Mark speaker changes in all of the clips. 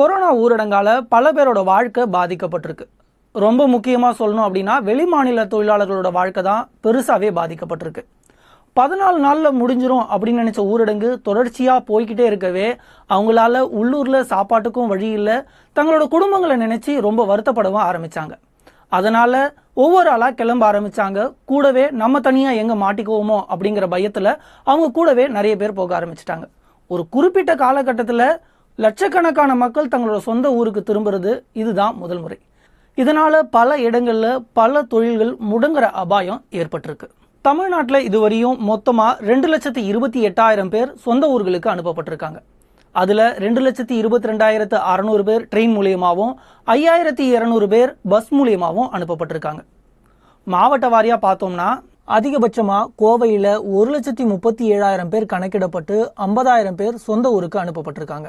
Speaker 1: corona ஊரடங்கால் பல பேரோட வாழ்க்கை பாதிக்கப்பட்டிருக்கு ரொம்ப முக்கியமாக சொல்லணும் அப்படின்னா வெளிமாநில தொழிலாளர்களோட வாழ்க்கை தான் பெருசாகவே பாதிக்கப்பட்டிருக்கு பதினாலு நாளில் முடிஞ்சிரும் அப்படின்னு நினச்ச ஊரடங்கு தொடர்ச்சியாக போய்கிட்டே இருக்கவே அவங்களால உள்ளூரில் சாப்பாட்டுக்கும் வழி இல்லை தங்களோட குடும்பங்களை நினச்சி ரொம்ப வருத்தப்படவும் ஆரம்பித்தாங்க அதனால் ஒவ்வொரு ஆளாக கிளம்ப ஆரம்பித்தாங்க கூடவே நம்ம தனியாக எங்கே மாட்டிக்குவோமோ அப்படிங்கிற பயத்தில் அவங்க கூடவே நிறைய பேர் போக ஆரம்பிச்சிட்டாங்க ஒரு குறிப்பிட்ட காலகட்டத்தில் லட்சக்கணக்கான மக்கள் தங்களோட சொந்த ஊருக்கு திரும்புறது இதுதான் முதல் முறை இதனால் பல இடங்களில் பல தொழில்கள் முடங்குற அபாயம் ஏற்பட்டிருக்கு தமிழ்நாட்டில் இதுவரையும் மொத்தமாக ரெண்டு லட்சத்தி இருபத்தி எட்டாயிரம் பேர் சொந்த ஊர்களுக்கு அனுப்பப்பட்டிருக்காங்க அதில் ரெண்டு லட்சத்தி இருபத்தி ரெண்டாயிரத்து அறநூறு பேர் ட்ரெயின் மூலியமாகவும் ஐயாயிரத்தி இரநூறு பேர் பஸ் மூலியமாகவும் அனுப்பப்பட்டிருக்காங்க மாவட்ட வாரியாக பார்த்தோம்னா அதிகபட்சமாக கோவையில் ஒரு லட்சத்தி முப்பத்தி ஏழாயிரம் பேர் கணக்கிடப்பட்டு ஐம்பதாயிரம் பேர் சொந்த ஊருக்கு அனுப்பப்பட்டிருக்காங்க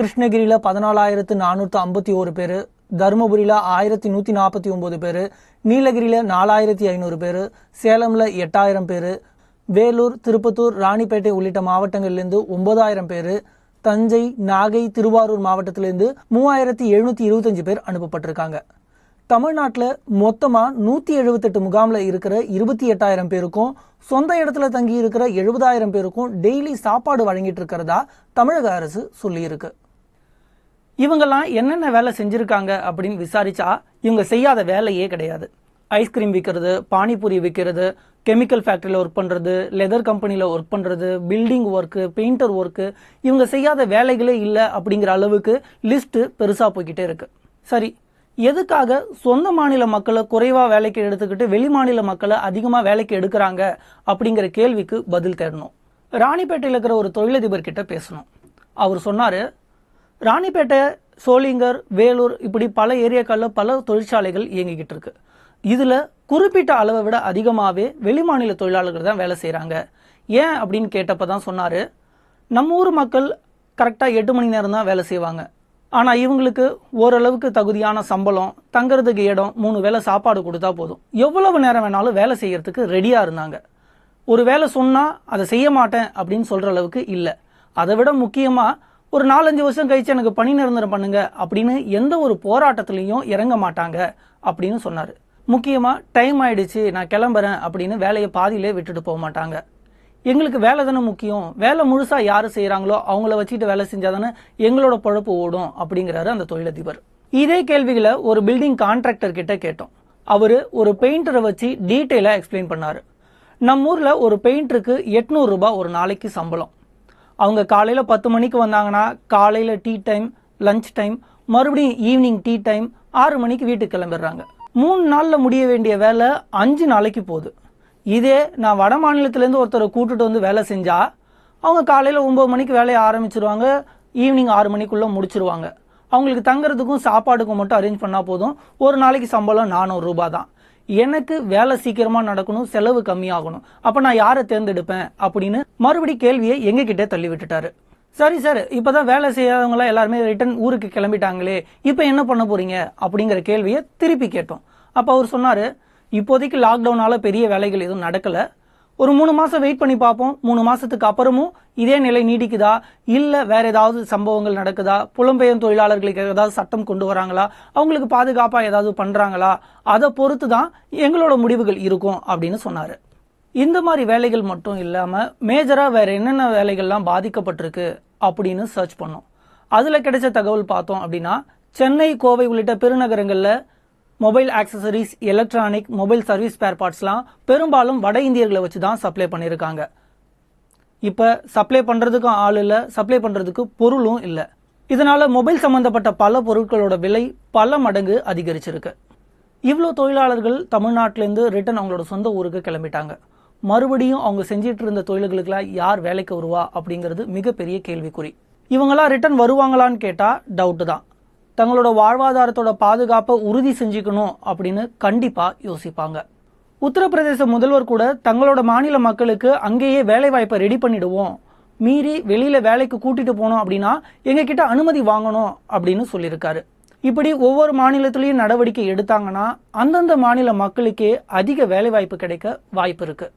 Speaker 1: கிருஷ்ணகிரியில் பதினாலாயிரத்து நானூற்று ஐம்பத்தி ஒரு பேர் தருமபுரியில் ஆயிரத்தி நூற்றி நாற்பத்தி ஒம்பது பேர் நீலகிரியில் நாலாயிரத்தி ஐநூறு பேர் சேலமில் எட்டாயிரம் பேர் வேலூர் திருப்பத்தூர் ராணிப்பேட்டை உள்ளிட்ட மாவட்டங்கள்லேருந்து ஒன்பதாயிரம் பேர் தஞ்சை நாகை திருவாரூர் மாவட்டத்திலிருந்து மூவாயிரத்தி எழுநூற்றி இருபத்தஞ்சு பேர் அனுப்பப்பட்டிருக்காங்க தமிழ்நாட்டில் மொத்தமாக நூற்றி எழுபத்தெட்டு முகாமில் இருக்கிற இருபத்தி எட்டாயிரம் பேருக்கும் சொந்த இடத்துல தங்கி இருக்கிற எழுபதாயிரம் பேருக்கும் டெய்லி சாப்பாடு வழங்கிட்டு இருக்கிறதா தமிழக அரசு சொல்லியிருக்கு இவங்கெல்லாம் என்னென்ன வேலை செஞ்சுருக்காங்க அப்படின்னு விசாரிச்சா இவங்க செய்யாத வேலையே கிடையாது ஐஸ்கிரீம் விற்கிறது பானிபூரி விற்கிறது கெமிக்கல் ஃபேக்ட்ரியில் ஒர்க் பண்ணுறது லெதர் கம்பெனியில் ஒர்க் பண்ணுறது பில்டிங் ஒர்க்கு பெயிண்டர் ஒர்க்கு இவங்க செய்யாத வேலைகளே இல்லை அப்படிங்கிற அளவுக்கு லிஸ்ட்டு பெருசாக போய்கிட்டே இருக்கு சரி எதுக்காக சொந்த மாநில மக்களை குறைவாக வேலைக்கு எடுத்துக்கிட்டு வெளி மாநில மக்களை அதிகமாக வேலைக்கு எடுக்கிறாங்க அப்படிங்கிற கேள்விக்கு பதில் தேடணும் ராணிப்பேட்டையில் இருக்கிற ஒரு தொழிலதிபர் கிட்ட பேசணும் அவர் சொன்னார் ராணிப்பேட்டை சோளிங்கர் வேலூர் இப்படி பல ஏரியாக்களில் பல தொழிற்சாலைகள் இயங்கிக்கிட்டு இருக்கு இதில் குறிப்பிட்ட அளவை விட அதிகமாகவே வெளிமாநில தொழிலாளர்கள் தான் வேலை செய்கிறாங்க ஏன் அப்படின்னு கேட்டப்பதான் தான் சொன்னார் நம்ம ஊர் மக்கள் கரெக்டாக எட்டு மணி நேரம் தான் வேலை செய்வாங்க ஆனால் இவங்களுக்கு ஓரளவுக்கு தகுதியான சம்பளம் தங்குறதுக்கு இடம் மூணு வேலை சாப்பாடு கொடுத்தா போதும் எவ்வளவு நேரம் வேணாலும் வேலை செய்கிறதுக்கு ரெடியாக இருந்தாங்க ஒரு வேலை சொன்னால் அதை செய்ய மாட்டேன் அப்படின்னு சொல்கிற அளவுக்கு இல்லை அதை விட முக்கியமாக ஒரு நாலஞ்சு வருஷம் கழிச்சு எனக்கு பணி நிரந்தரம் பண்ணுங்க அப்படின்னு எந்த ஒரு போராட்டத்திலையும் இறங்க மாட்டாங்க அப்படின்னு சொன்னார் முக்கியமாக டைம் ஆயிடுச்சு நான் கிளம்புறேன் அப்படின்னு வேலையை பாதியிலே விட்டுட்டு போக மாட்டாங்க எங்களுக்கு வேலை தானே முக்கியம் வேலை முழுசாக யார் செய்கிறாங்களோ அவங்கள வச்சுக்கிட்டு வேலை செஞ்சால் தானே எங்களோட பழப்பு ஓடும் அப்படிங்கிறாரு அந்த தொழிலதிபர் இதே கேள்விகளை ஒரு பில்டிங் கான்ட்ராக்டர் கிட்ட கேட்டோம் அவர் ஒரு பெயிண்டரை வச்சு டீட்டெயிலாக எக்ஸ்பிளைன் பண்ணார் நம்ம ஊரில் ஒரு பெயிண்டருக்கு எட்நூறுரூபா ஒரு நாளைக்கு சம்பளம் அவங்க காலையில் பத்து மணிக்கு வந்தாங்கன்னா காலையில் டீ டைம் லஞ்ச் டைம் மறுபடியும் ஈவினிங் டீ டைம் ஆறு மணிக்கு வீட்டுக்கு கிளம்பிடுறாங்க மூணு நாளில் முடிய வேண்டிய வேலை அஞ்சு நாளைக்கு போகுது இதே நான் வட மாநிலத்திலேருந்து ஒருத்தரை கூட்டுட்டு வந்து வேலை செஞ்சால் அவங்க காலையில் ஒம்பது மணிக்கு வேலையை ஆரம்பிச்சிருவாங்க ஈவினிங் ஆறு மணிக்குள்ளே முடிச்சிருவாங்க அவங்களுக்கு தங்குறதுக்கும் சாப்பாடுக்கும் மட்டும் அரேஞ்ச் பண்ணால் போதும் ஒரு நாளைக்கு சம்பளம் நானூறு ரூபா தான் எனக்கு வேலை சீக்கிரமாக நடக்கணும் செலவு கம்மியாகணும் அப்போ நான் யாரை தேர்ந்தெடுப்பேன் அப்படின்னு மறுபடி கேள்வியை கிட்ட தள்ளி விட்டுட்டாரு சரி சார் இப்பதான் வேலை செய்யாதவங்களாம் எல்லாருமே ரிட்டன் ஊருக்கு கிளம்பிட்டாங்களே இப்போ என்ன பண்ண போறீங்க அப்படிங்கிற கேள்வியை திருப்பி கேட்டோம் அப்போ அவர் சொன்னார் இப்போதைக்கு லாக்டவுனால பெரிய வேலைகள் எதுவும் நடக்கல ஒரு மூணு மாதம் வெயிட் பண்ணி பார்ப்போம் மூணு மாதத்துக்கு அப்புறமும் இதே நிலை நீடிக்குதா இல்லை வேற ஏதாவது சம்பவங்கள் நடக்குதா புலம்பெயர் தொழிலாளர்களுக்கு ஏதாவது சட்டம் கொண்டு வராங்களா அவங்களுக்கு பாதுகாப்பாக ஏதாவது பண்ணுறாங்களா அதை பொறுத்து தான் எங்களோட முடிவுகள் இருக்கும் அப்படின்னு சொன்னார் இந்த மாதிரி வேலைகள் மட்டும் இல்லாமல் மேஜராக வேறு என்னென்ன வேலைகள்லாம் பாதிக்கப்பட்டிருக்கு அப்படின்னு சர்ச் பண்ணோம் அதில் கிடைச்ச தகவல் பார்த்தோம் அப்படின்னா சென்னை கோவை உள்ளிட்ட பெருநகரங்களில் mobile accessories electronic mobile service spare பார்ட்ஸ்லாம் பெரும்பாலும் வட இந்தியர்களை வச்சு தான் சப்ளை பண்ணியிருக்காங்க இப்போ சப்ளை பண்ணுறதுக்கும் ஆள் இல்லை சப்ளை பண்ணுறதுக்கு பொருளும் இல்லை இதனால் மொபைல் சம்மந்தப்பட்ட பல பொருட்களோட விலை பல மடங்கு அதிகரிச்சிருக்கு இவ்வளோ தொழிலாளர்கள் தமிழ்நாட்டிலேருந்து ரிட்டன் அவங்களோட சொந்த ஊருக்கு கிளம்பிட்டாங்க மறுபடியும் அவங்க செஞ்சிட்டு இருந்த தொழில்களுக்கெல்லாம் யார் வேலைக்கு வருவா அப்படிங்கிறது மிகப்பெரிய கேள்விக்குறி இவங்களாம் ரிட்டர்ன் வருவாங்களான்னு கேட்டால் டவுட்டு தான் தங்களோட வாழ்வாதாரத்தோட பாதுகாப்பை உறுதி செஞ்சுக்கணும் அப்படின்னு கண்டிப்பாக யோசிப்பாங்க உத்தரப்பிரதேச முதல்வர் கூட தங்களோட மாநில மக்களுக்கு அங்கேயே வேலைவாய்ப்பை ரெடி பண்ணிடுவோம் மீறி வெளியில் வேலைக்கு கூட்டிகிட்டு போனோம் அப்படின்னா எங்ககிட்ட அனுமதி வாங்கணும் அப்படின்னு சொல்லியிருக்காரு இப்படி ஒவ்வொரு மாநிலத்திலையும் நடவடிக்கை எடுத்தாங்கன்னா அந்தந்த மாநில மக்களுக்கே அதிக வேலைவாய்ப்பு கிடைக்க வாய்ப்பு இருக்குது